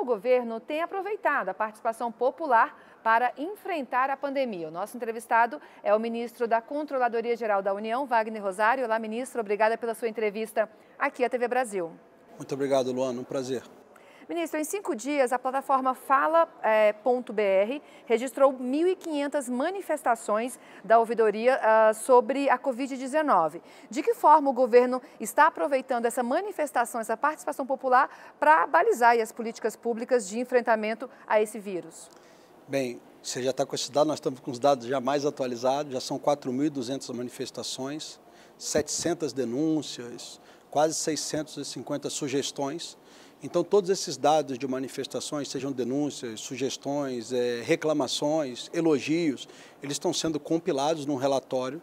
o governo tem aproveitado a participação popular para enfrentar a pandemia. O nosso entrevistado é o ministro da Controladoria Geral da União, Wagner Rosário. Olá, ministro, obrigada pela sua entrevista aqui à TV Brasil. Muito obrigado, Luana, um prazer. Ministro, em cinco dias, a plataforma Fala.br eh, registrou 1.500 manifestações da ouvidoria ah, sobre a Covid-19. De que forma o governo está aproveitando essa manifestação, essa participação popular, para balizar as políticas públicas de enfrentamento a esse vírus? Bem, você já está com esses dados, nós estamos com os dados já mais atualizados, já são 4.200 manifestações, 700 denúncias, quase 650 sugestões. Então, todos esses dados de manifestações, sejam denúncias, sugestões, é, reclamações, elogios, eles estão sendo compilados num relatório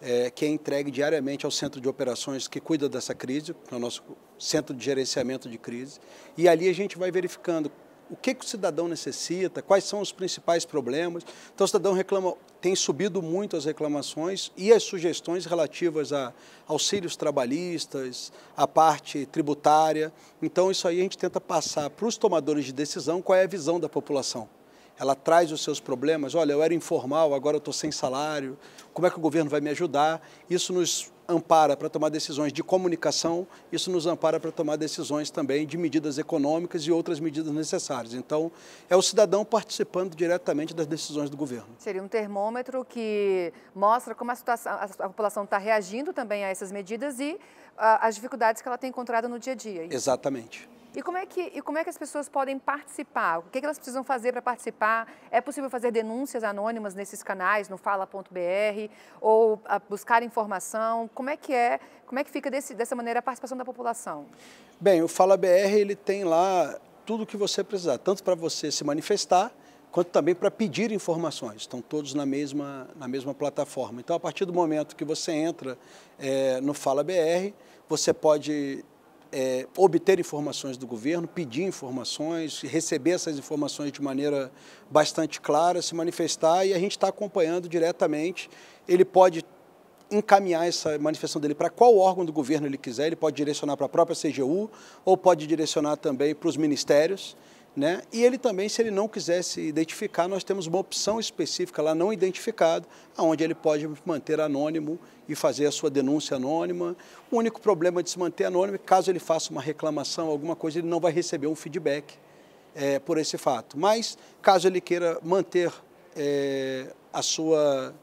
é, que é entregue diariamente ao Centro de Operações que cuida dessa crise, que é o nosso Centro de Gerenciamento de Crise. E ali a gente vai verificando o que, que o cidadão necessita, quais são os principais problemas. Então, o cidadão reclama, tem subido muito as reclamações e as sugestões relativas a auxílios trabalhistas, a parte tributária. Então, isso aí a gente tenta passar para os tomadores de decisão qual é a visão da população ela traz os seus problemas. Olha, eu era informal, agora eu estou sem salário. Como é que o governo vai me ajudar? Isso nos ampara para tomar decisões de comunicação, isso nos ampara para tomar decisões também de medidas econômicas e outras medidas necessárias. Então, é o cidadão participando diretamente das decisões do governo. Seria um termômetro que mostra como a, situação, a população está reagindo também a essas medidas e ah, as dificuldades que ela tem encontrado no dia a dia. Exatamente. E como é que, e como é que as pessoas podem participar? O que, é que elas precisam fazer para participar? É possível fazer denúncias anônimas nesses canais, no fala.br, ou ah, buscar informação? Como é que é, como é que fica desse, dessa maneira a participação da população? Bem, o Fala BR ele tem lá tudo o que você precisar, tanto para você se manifestar, quanto também para pedir informações. Estão todos na mesma, na mesma plataforma. Então, a partir do momento que você entra é, no Fala BR, você pode é, obter informações do governo, pedir informações, receber essas informações de maneira bastante clara, se manifestar e a gente está acompanhando diretamente. Ele pode encaminhar essa manifestação dele para qual órgão do governo ele quiser, ele pode direcionar para a própria CGU ou pode direcionar também para os ministérios. Né? E ele também, se ele não quiser se identificar, nós temos uma opção específica lá não identificado, onde ele pode manter anônimo e fazer a sua denúncia anônima. O único problema de se manter anônimo é caso ele faça uma reclamação, alguma coisa, ele não vai receber um feedback é, por esse fato. Mas caso ele queira manter é, a sua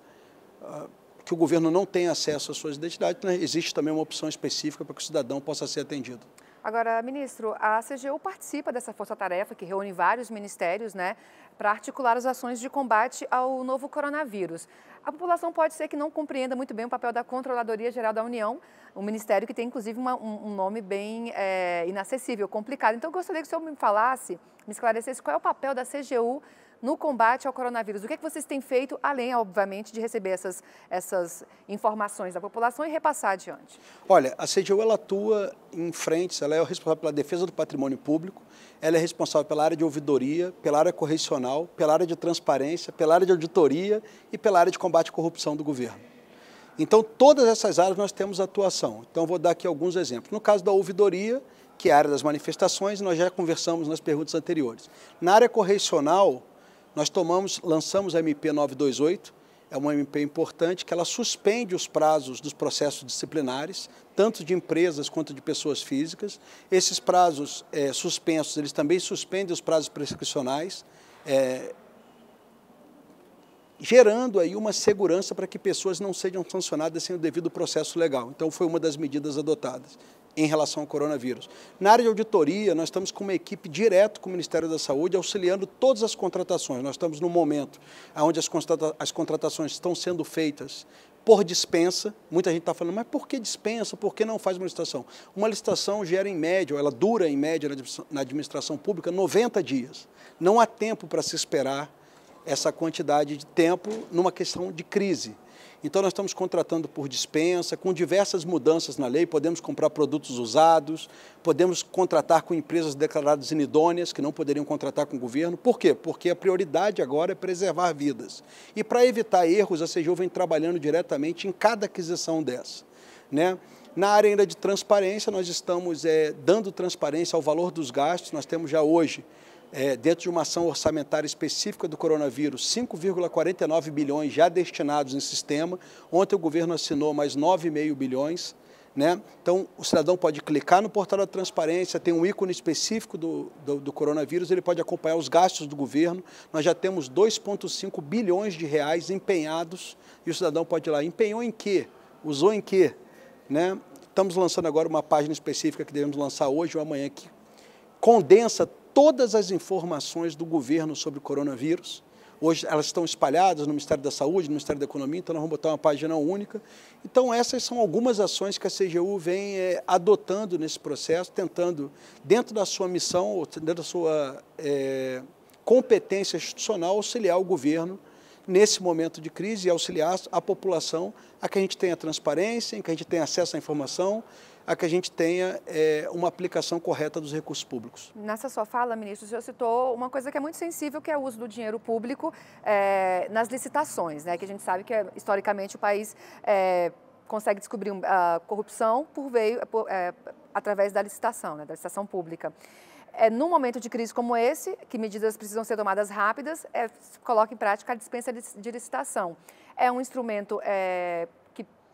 que o governo não tenha acesso às suas identidades, né? existe também uma opção específica para que o cidadão possa ser atendido. Agora, ministro, a CGU participa dessa força-tarefa que reúne vários ministérios, né, para articular as ações de combate ao novo coronavírus. A população pode ser que não compreenda muito bem o papel da Controladoria Geral da União, um ministério que tem, inclusive, uma, um, nome bem é, inacessível, complicado. Então, eu gostaria que o senhor me falasse, me esclarecesse qual é o papel da CGU no combate ao coronavírus. O que, é que vocês têm feito, além, obviamente, de receber essas, essas informações da população e repassar adiante? Olha, a CGU ela atua em frentes, ela é responsável pela defesa do patrimônio público, ela é responsável pela área de ouvidoria, pela área correcional, pela área de transparência, pela área de auditoria e pela área de combate à corrupção do governo. Então, todas essas áreas nós temos atuação. Então, vou dar aqui alguns exemplos. No caso da ouvidoria, que é a área das manifestações, nós já conversamos nas perguntas anteriores. Na área correcional, nós tomamos, lançamos a MP 928, é uma MP importante que ela suspende os prazos dos processos disciplinares, tanto de empresas quanto de pessoas físicas. Esses prazos é, suspensos, eles também suspendem os prazos prescricionais, é, gerando aí uma segurança para que pessoas não sejam sancionadas sem o devido processo legal. Então, foi uma das medidas adotadas em relação ao coronavírus. Na área de auditoria, nós estamos com uma equipe direto com o Ministério da Saúde, auxiliando todas as contratações. Nós estamos no momento onde as, contrata as contratações estão sendo feitas por dispensa. Muita gente está falando, mas por que dispensa? Por que não faz uma licitação? Uma licitação gera em média, ou ela dura em média na administração pública 90 dias. Não há tempo para se esperar essa quantidade de tempo numa questão de crise. Então, nós estamos contratando por dispensa, com diversas mudanças na lei, podemos comprar produtos usados, podemos contratar com empresas declaradas inidôneas, que não poderiam contratar com o governo. Por quê? Porque a prioridade agora é preservar vidas. E para evitar erros, a CGU vem trabalhando diretamente em cada aquisição dessa. Né? Na área ainda de transparência, nós estamos é, dando transparência ao valor dos gastos, nós temos já hoje é, dentro de uma ação orçamentária específica do coronavírus, 5,49 bilhões já destinados em sistema. Ontem o governo assinou mais 9,5 bilhões. Né? Então, o cidadão pode clicar no portal da transparência, tem um ícone específico do, do, do coronavírus, ele pode acompanhar os gastos do governo. Nós já temos 2,5 bilhões de reais empenhados e o cidadão pode ir lá. Empenhou em quê? Usou em quê? Né? Estamos lançando agora uma página específica que devemos lançar hoje ou amanhã, que condensa todas as informações do governo sobre o coronavírus. Hoje elas estão espalhadas no Ministério da Saúde, no Ministério da Economia, então nós vamos botar uma página única. Então essas são algumas ações que a CGU vem é, adotando nesse processo, tentando, dentro da sua missão, dentro da sua é, competência institucional, auxiliar o governo nesse momento de crise e auxiliar a população a que a gente tenha transparência, a que a gente tenha acesso à informação, a que a gente tenha é, uma aplicação correta dos recursos públicos. Nessa sua fala, ministro, o senhor citou uma coisa que é muito sensível, que é o uso do dinheiro público é, nas licitações, né? que a gente sabe que, historicamente, o país é, consegue descobrir a ah, corrupção por veio, por, é, através da licitação, né? da licitação pública é, num momento de crise como esse, que medidas precisam ser tomadas rápidas, é, coloca em prática a dispensa de, de licitação. É um instrumento é,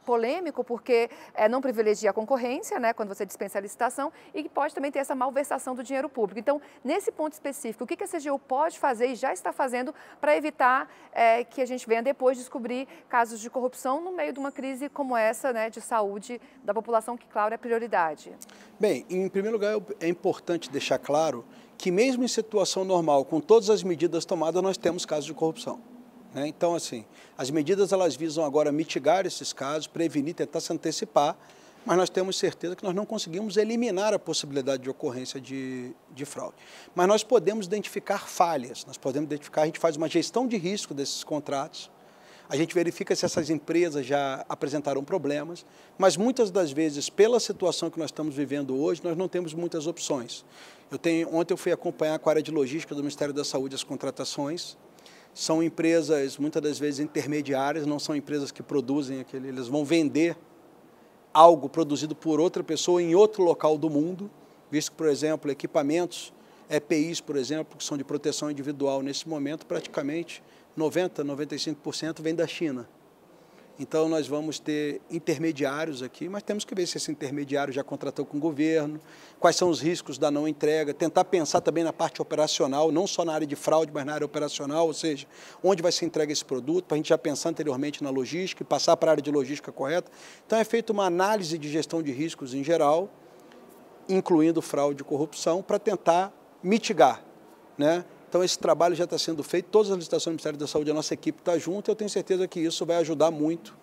polêmico porque é, não privilegia a concorrência, né, quando você dispensa a licitação, e pode também ter essa malversação do dinheiro público. Então, nesse ponto específico, o que a CGU pode fazer e já está fazendo para evitar é, que a gente venha depois descobrir casos de corrupção no meio de uma crise como essa, né, de saúde da população, que, claro, é prioridade? Bem, em primeiro lugar, é importante deixar claro que mesmo em situação normal, com todas as medidas tomadas, nós temos casos de corrupção. Né? Então, assim, as medidas elas visam agora mitigar esses casos, prevenir, tentar se antecipar, mas nós temos certeza que nós não conseguimos eliminar a possibilidade de ocorrência de, de fraude. Mas nós podemos identificar falhas, nós podemos identificar, a gente faz uma gestão de risco desses contratos, a gente verifica se essas empresas já apresentaram problemas, mas muitas das vezes, pela situação que nós estamos vivendo hoje, nós não temos muitas opções. Eu tenho, ontem eu fui acompanhar com a área de logística do Ministério da Saúde as contratações, são empresas, muitas das vezes, intermediárias, não são empresas que produzem aquele. Eles vão vender algo produzido por outra pessoa em outro local do mundo, visto que, por exemplo, equipamentos, EPIs, por exemplo, que são de proteção individual, nesse momento, praticamente 90%, 95% vem da China. Então, nós vamos ter intermediários aqui, mas temos que ver se esse intermediário já contratou com o governo, quais são os riscos da não entrega, tentar pensar também na parte operacional, não só na área de fraude, mas na área operacional, ou seja, onde vai ser entregue esse produto, para a gente já pensar anteriormente na logística e passar para a área de logística correta. Então, é feita uma análise de gestão de riscos em geral, incluindo fraude e corrupção, para tentar mitigar, né? Então, esse trabalho já está sendo feito, todas as licitações do Ministério da Saúde, a nossa equipe está junto, e eu tenho certeza que isso vai ajudar muito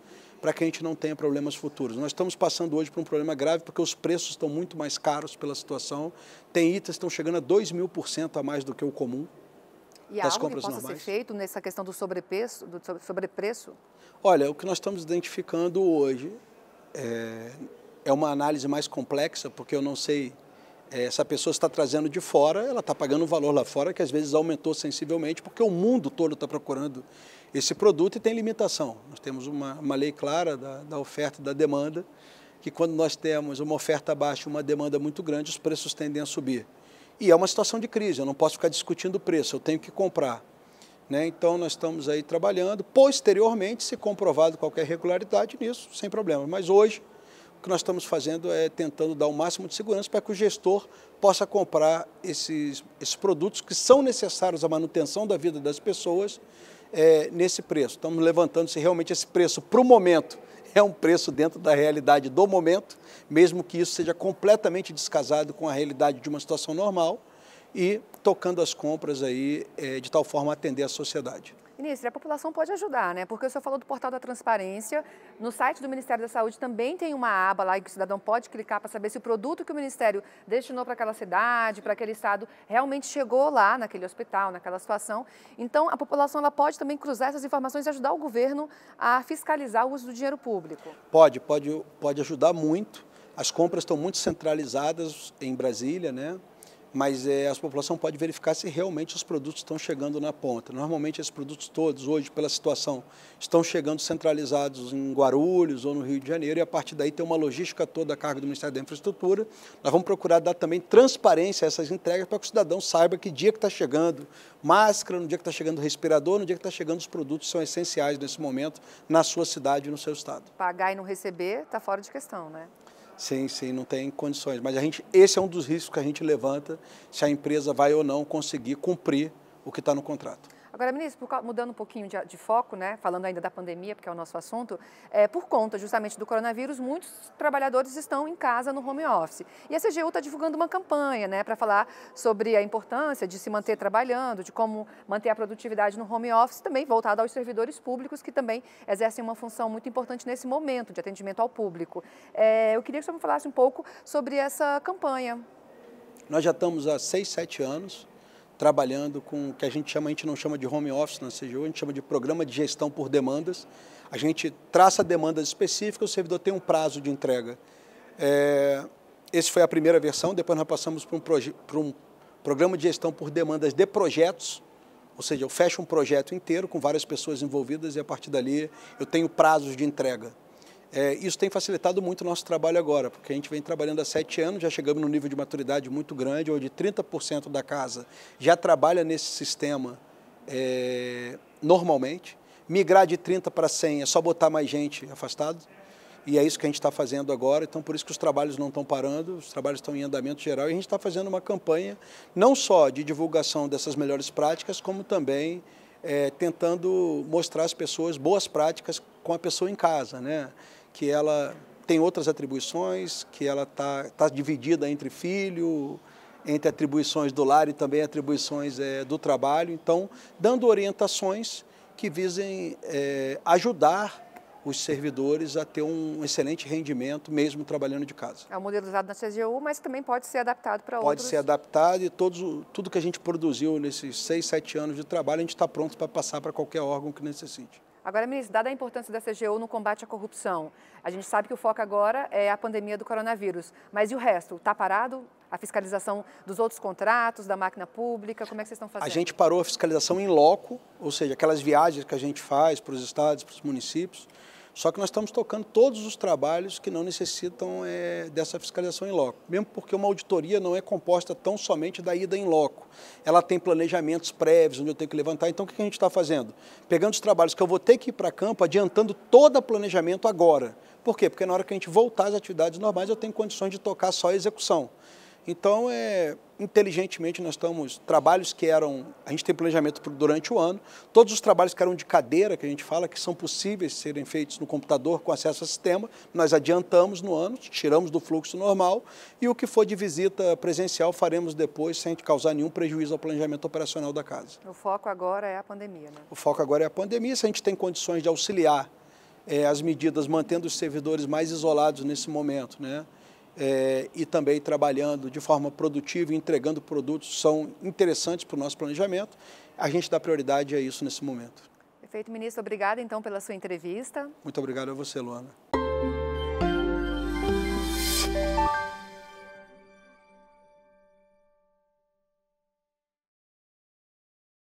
para que a gente não tenha problemas futuros. Nós estamos passando hoje por um problema grave porque os preços estão muito mais caros pela situação. Tem itens que estão chegando a 2 mil por cento a mais do que o comum. E das algo compras que possa normais. ser feito nessa questão do sobrepreço, do sobrepreço? Olha, o que nós estamos identificando hoje é, é uma análise mais complexa, porque eu não sei essa pessoa está trazendo de fora, ela está pagando um valor lá fora que às vezes aumentou sensivelmente, porque o mundo todo está procurando esse produto e tem limitação. Nós temos uma, uma lei clara da, da oferta e da demanda, que quando nós temos uma oferta baixa e uma demanda muito grande, os preços tendem a subir. E é uma situação de crise, eu não posso ficar discutindo o preço, eu tenho que comprar. Né? Então, nós estamos aí trabalhando. Posteriormente, se comprovado qualquer irregularidade nisso, sem problema. Mas hoje, o que nós estamos fazendo é tentando dar o máximo de segurança para que o gestor possa comprar esses, esses produtos que são necessários à manutenção da vida das pessoas é, nesse preço. Estamos levantando se realmente esse preço, para o momento, é um preço dentro da realidade do momento, mesmo que isso seja completamente descasado com a realidade de uma situação normal. E tocando as compras aí é, de tal forma a atender a sociedade. Ministro, a população pode ajudar, né? Porque o senhor falou do portal da transparência. No site do Ministério da Saúde também tem uma aba lá que o cidadão pode clicar para saber se o produto que o Ministério destinou para aquela cidade, para aquele estado, realmente chegou lá, naquele hospital, naquela situação. Então, a população ela pode também cruzar essas informações e ajudar o governo a fiscalizar o uso do dinheiro público. Pode, pode, pode ajudar muito. As compras estão muito centralizadas em Brasília, né? mas é, a população pode verificar se realmente os produtos estão chegando na ponta. Normalmente esses produtos todos, hoje, pela situação, estão chegando centralizados em Guarulhos ou no Rio de Janeiro, e a partir daí tem uma logística toda a cargo do Ministério da Infraestrutura. Nós vamos procurar dar também transparência a essas entregas para que o cidadão saiba que dia que está chegando máscara, no dia que está chegando respirador, no dia que está chegando os produtos que são essenciais nesse momento na sua cidade e no seu estado. Pagar e não receber está fora de questão, né? Sim, sim, não tem condições. Mas a gente, esse é um dos riscos que a gente levanta se a empresa vai ou não conseguir cumprir o que está no contrato. Agora, ministro, mudando um pouquinho de, de, foco, né, falando ainda da pandemia, porque é o nosso assunto, é, por conta justamente do coronavírus, muitos trabalhadores estão em casa no home office. E a CGU está divulgando uma campanha né, para falar sobre a importância de se manter trabalhando, de como manter a produtividade no home office, também voltada aos servidores públicos, que também exercem uma função muito importante nesse momento de atendimento ao público. É, eu queria que o senhor me falasse um pouco sobre essa campanha. Nós já estamos há seis, sete anos trabalhando com o que a gente chama, a gente não chama de home office na né? CGU, a gente chama de programa de gestão por demandas. A gente traça demandas específicas, o servidor tem um prazo de entrega. É, esse foi a primeira versão, depois nós passamos para um, para um programa de gestão por demandas de projetos, ou seja, eu fecho um projeto inteiro com várias pessoas envolvidas e a partir dali eu tenho prazos de entrega. É, isso tem facilitado muito o nosso trabalho agora, porque a gente vem trabalhando há sete anos, já chegamos num nível de maturidade muito grande, onde 30% da casa já trabalha nesse sistema é, normalmente. Migrar de 30 para 100 é só botar mais gente afastada. e é isso que a gente está fazendo agora. Então, por isso que os trabalhos não estão parando, os trabalhos estão em andamento geral, e a gente está fazendo uma campanha não só de divulgação dessas melhores práticas, como também é, tentando mostrar às pessoas boas práticas com a pessoa em casa, né? que ela tem outras atribuições, que ela está tá dividida entre filho, entre atribuições do lar e também atribuições é, do trabalho. Então, dando orientações que visem é, ajudar os servidores a ter um excelente rendimento, mesmo trabalhando de casa. É um modelo usado na CGU, mas também pode ser adaptado para outros. Pode ser adaptado e todos, tudo que a gente produziu nesses seis, sete anos de trabalho, a gente está pronto para passar para qualquer órgão que necessite. Agora, ministro, dada a importância da CGU no combate à corrupção, a gente sabe que o foco agora é a pandemia do coronavírus, mas e o resto? Está parado? A fiscalização dos outros contratos, da máquina pública, como é que vocês estão fazendo? A gente parou a fiscalização em loco, ou seja, aquelas viagens que a gente faz para os estados, para os municípios, só que nós estamos tocando todos os trabalhos que não necessitam é, dessa fiscalização em loco. Mesmo porque uma auditoria não é composta tão somente da ida em loco. Ela tem planejamentos prévios, onde eu tenho que levantar. Então, o que a gente está fazendo? Pegando os trabalhos que eu vou ter que ir para campo, adiantando todo o planejamento agora. Por quê? Porque na hora que a gente voltar às atividades normais, eu tenho condições de tocar só a execução. Então, é, inteligentemente, nós estamos. Trabalhos que eram. A gente tem planejamento durante o ano. Todos os trabalhos que eram de cadeira, que a gente fala, que são possíveis serem feitos no computador com acesso ao sistema, nós adiantamos no ano, tiramos do fluxo normal. E o que for de visita presencial, faremos depois, sem causar nenhum prejuízo ao planejamento operacional da casa. O foco agora é a pandemia, né? O foco agora é a pandemia. Se a gente tem condições de auxiliar é, as medidas, mantendo os servidores mais isolados nesse momento, né? é, e também trabalhando de forma produtiva e entregando produtos são interessantes para o nosso planejamento. A gente dá prioridade a isso nesse momento. Perfeito, ministro. Obrigada, então, pela sua entrevista. Muito obrigado a você, Luana.